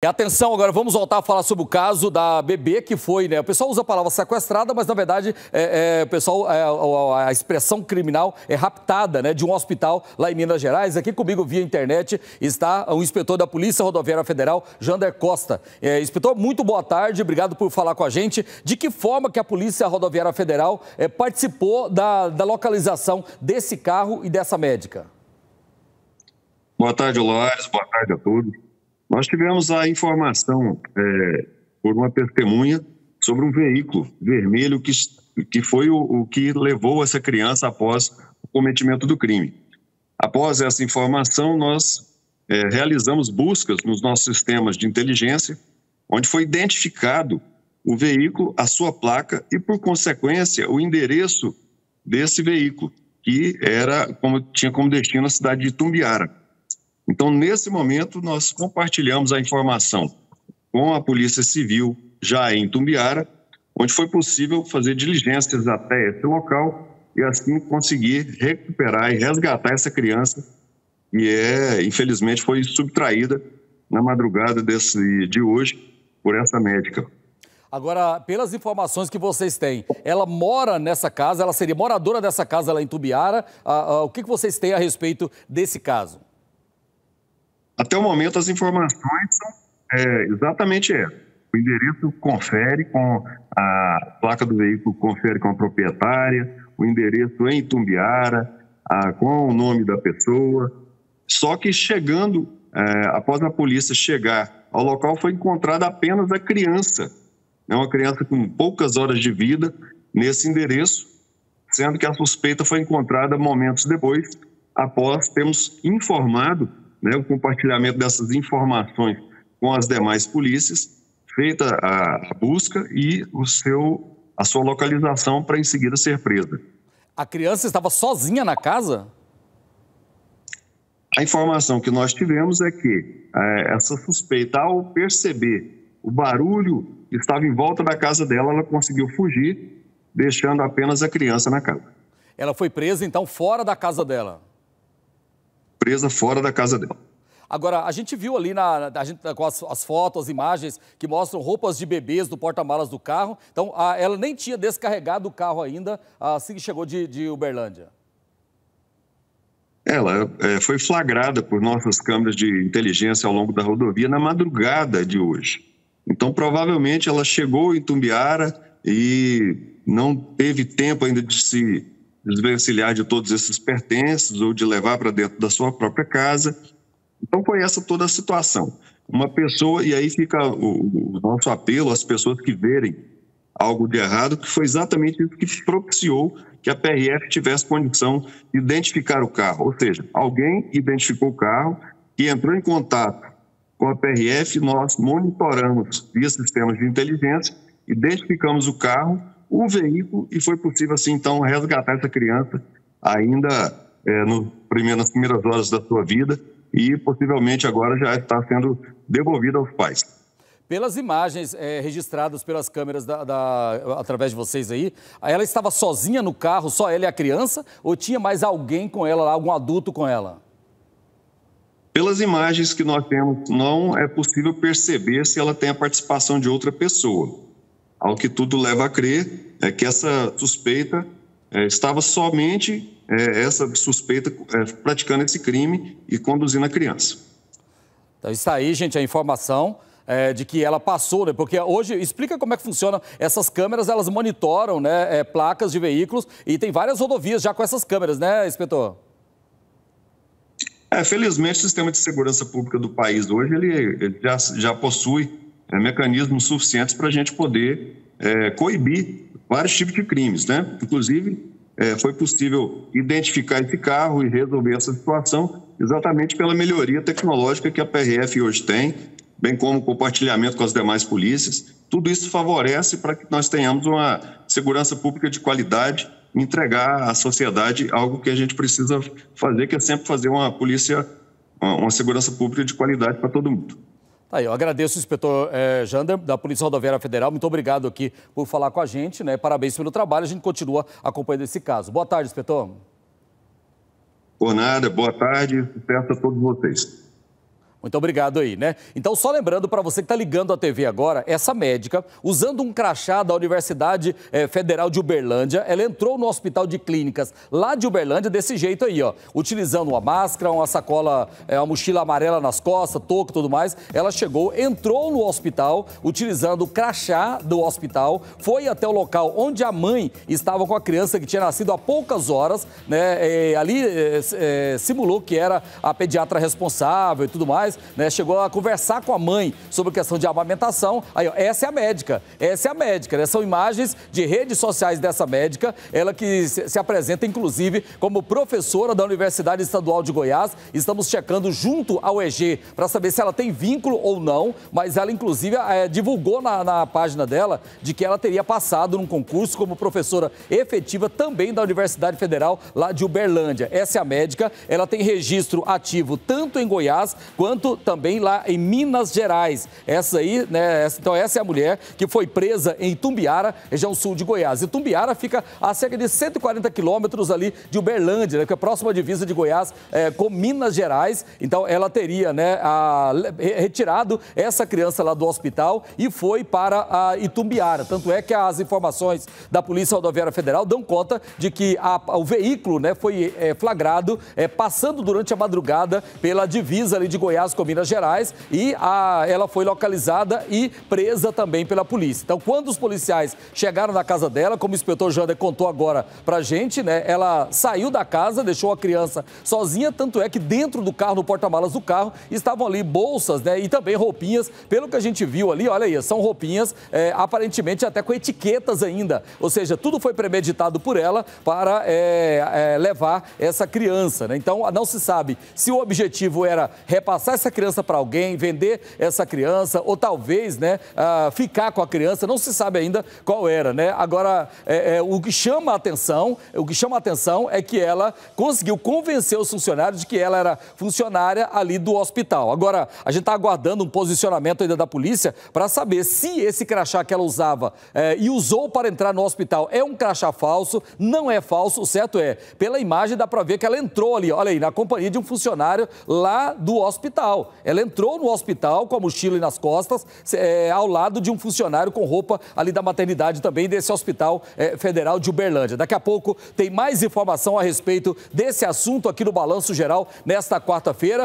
E atenção, agora vamos voltar a falar sobre o caso da bebê que foi, né? O pessoal usa a palavra sequestrada, mas na verdade, é, é, o pessoal, é, a, expressão criminal é raptada, né? De um hospital lá em Minas Gerais. Aqui comigo via internet está o inspetor da Polícia Rodoviária Federal, Jander Costa. É, inspetor, muito boa tarde, obrigado por falar com a gente. De que forma que a Polícia Rodoviária Federal é, participou da, da localização desse carro e dessa médica? Boa tarde, Loares, boa tarde a todos. Nós tivemos a informação é, por uma testemunha sobre um veículo vermelho que, que foi o, o que levou essa criança após o cometimento do crime. Após essa informação, nós é, realizamos buscas nos nossos sistemas de inteligência, onde foi identificado o veículo, a sua placa e, por consequência, o endereço desse veículo, que era como, tinha como destino a cidade de Tumbiara. Então, nesse momento, nós compartilhamos a informação com a Polícia Civil, já em Tumbiara, onde foi possível fazer diligências até esse local e assim conseguir recuperar e resgatar essa criança que é, infelizmente, foi subtraída na madrugada desse, de hoje por essa médica. Agora, pelas informações que vocês têm, ela mora nessa casa, ela seria moradora dessa casa lá em Tubiara. Ah, ah, o que, que vocês têm a respeito desse caso? Até o momento, as informações são é, exatamente essas. O endereço confere com a placa do veículo, confere com a proprietária, o endereço em Itumbiara, a, com o nome da pessoa. Só que chegando, é, após a polícia chegar ao local, foi encontrada apenas a criança. É uma criança com poucas horas de vida nesse endereço, sendo que a suspeita foi encontrada momentos depois, após termos informado né, o compartilhamento dessas informações com as demais polícias, feita a, busca e o seu, a sua localização para em seguida ser presa. A criança estava sozinha na casa? A informação que nós tivemos é que é, essa suspeita, ao perceber o barulho que estava em volta da casa dela, ela conseguiu fugir, deixando apenas a criança na casa. Ela foi presa, então, fora da casa dela? presa fora da casa dela. Agora, a gente viu ali na, a gente, tá com as, as, fotos, as imagens que mostram roupas de bebês do porta-malas do carro. Então, a, ela nem tinha descarregado o carro ainda assim que chegou de, de Uberlândia. Ela é, foi flagrada por nossas câmeras de inteligência ao longo da rodovia na madrugada de hoje. Então, provavelmente, ela chegou em Tumbiara e não teve tempo ainda de se desvencilhar de todos esses pertences ou de levar para dentro da sua própria casa. Então foi essa toda a situação. Uma pessoa, e aí fica o, o nosso apelo às pessoas que verem algo de errado, que foi exatamente isso que propiciou que a PRF tivesse condição de identificar o carro. Ou seja, alguém identificou o carro e entrou em contato com a PRF, nós monitoramos via sistemas de inteligência, identificamos o carro um veículo e foi possível, assim, então, resgatar essa criança ainda é, no primeiro, nas primeiras horas da sua vida e possivelmente agora já está sendo devolvida aos pais. Pelas imagens é, registradas pelas câmeras da, da, através de vocês aí, ela estava sozinha no carro, só ela e a criança, ou tinha mais alguém com ela, algum adulto com ela? Pelas imagens que nós temos, não é possível perceber se ela tem a participação de outra pessoa. Ao que tudo leva a crer é que essa suspeita é, estava somente é, essa suspeita é, praticando esse crime e conduzindo a criança. Então, está aí, gente, a informação é, de que ela passou, né? Porque hoje, explica como é que funciona. Essas câmeras, elas monitoram né, é, placas de veículos e tem várias rodovias já com essas câmeras, né, inspetor? É, felizmente, o sistema de segurança pública do país hoje, ele, ele já, já possui é, mecanismos suficientes para a gente poder é, coibir vários tipos de crimes, né? Inclusive, é, foi possível identificar esse carro e resolver essa situação exatamente pela melhoria tecnológica que a PRF hoje tem, bem como o compartilhamento com as demais polícias. Tudo isso favorece para que nós tenhamos uma segurança pública de qualidade e entregar à sociedade algo que a gente precisa fazer, que é sempre fazer uma polícia, uma segurança pública de qualidade para todo mundo. Tá aí, eu agradeço o inspetor eh, Jander, da Polícia Rodoviária Federal. Muito obrigado aqui por falar com a gente, né? Parabéns pelo trabalho. A gente continua acompanhando esse caso. Boa tarde, inspetor. Por nada, boa tarde. Sucesso a todos vocês. Muito obrigado aí, né? Então, só lembrando para você que está ligando a TV agora, essa médica, usando um crachá da Universidade eh, Federal de Uberlândia, ela entrou no hospital de clínicas lá de Uberlândia desse jeito aí, ó. Utilizando uma máscara, uma sacola, eh, uma mochila amarela nas costas, touca e tudo mais. Ela chegou, entrou no hospital, utilizando o crachá do hospital, foi até o local onde a mãe estava com a criança que tinha nascido há poucas horas, né? Eh, ali simulou que era a pediatra responsável e tudo mais né, chegou a conversar com a mãe sobre a questão de amamentação. Aí, ó, essa é a médica, essa é a médica, né? São imagens de redes sociais dessa médica, ela que se apresenta, inclusive, como professora da Universidade Estadual de Goiás. Estamos checando junto ao EG para saber se ela tem vínculo ou não, mas ela, inclusive, é, divulgou na, na página dela de que ela teria passado num concurso como professora efetiva também da Universidade Federal lá de Uberlândia. Essa é a médica, ela tem registro ativo tanto em Goiás quanto quanto também lá em Minas Gerais. Essa aí, né? Essa, então, essa é a mulher que foi presa em Tumbiara, região sul de Goiás. E Tumbiara fica a cerca de 140 quilômetros ali de Uberlândia, né, que é a próxima divisa de Goiás é, com Minas Gerais. Então, ela teria né, a, retirado essa criança lá do hospital e foi para a Itumbiara. Tanto é que as informações da Polícia Rodoviária Federal dão conta de que a, o veículo né, foi é, flagrado é, passando durante a madrugada pela divisa ali de Goiás Osasco, Minas Gerais, e a, ela foi localizada e presa também pela polícia. Então, quando os policiais chegaram na casa dela, como o inspetor Jander contou agora pra gente, né? Ela saiu da casa, deixou a criança sozinha, tanto é que dentro do carro, no porta-malas do carro, estavam ali bolsas, né? E também roupinhas. Pelo que a gente viu ali, olha aí, são roupinhas é, aparentemente até com etiquetas ainda. Ou seja, tudo foi premeditado por ela para é, é, levar essa criança, né? Então, não se sabe se o objetivo era repassar essa criança para alguém, vender essa criança, ou talvez, né, uh, ficar com a criança, não se sabe ainda qual era, né? Agora, é, é, o que chama a atenção, o que chama a atenção é que ela conseguiu convencer os funcionários de que ela era funcionária ali do hospital. Agora, a gente está aguardando um posicionamento ainda da polícia para saber se esse crachá que ela usava é, e usou para entrar no hospital é um crachá falso, não é falso, o certo é, pela imagem dá para ver que ela entrou ali, olha aí, na companhia de um funcionário lá do hospital hospital. Ela entrou no hospital com a mochila nas costas, é, ao lado de um funcionário com roupa ali da maternidade também desse hospital é, federal de Uberlândia. Daqui a pouco tem mais informação a respeito desse assunto aqui no Balanço Geral nesta quarta-feira.